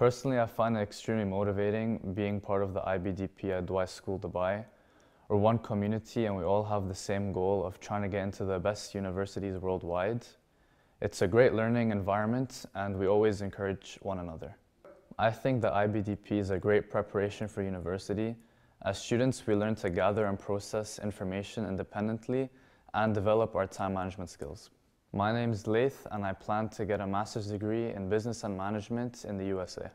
Personally, I find it extremely motivating being part of the IBDP at Dwight School Dubai. We're one community and we all have the same goal of trying to get into the best universities worldwide. It's a great learning environment and we always encourage one another. I think the IBDP is a great preparation for university. As students, we learn to gather and process information independently and develop our time management skills. My name is Leith, and I plan to get a master's degree in business and management in the USA.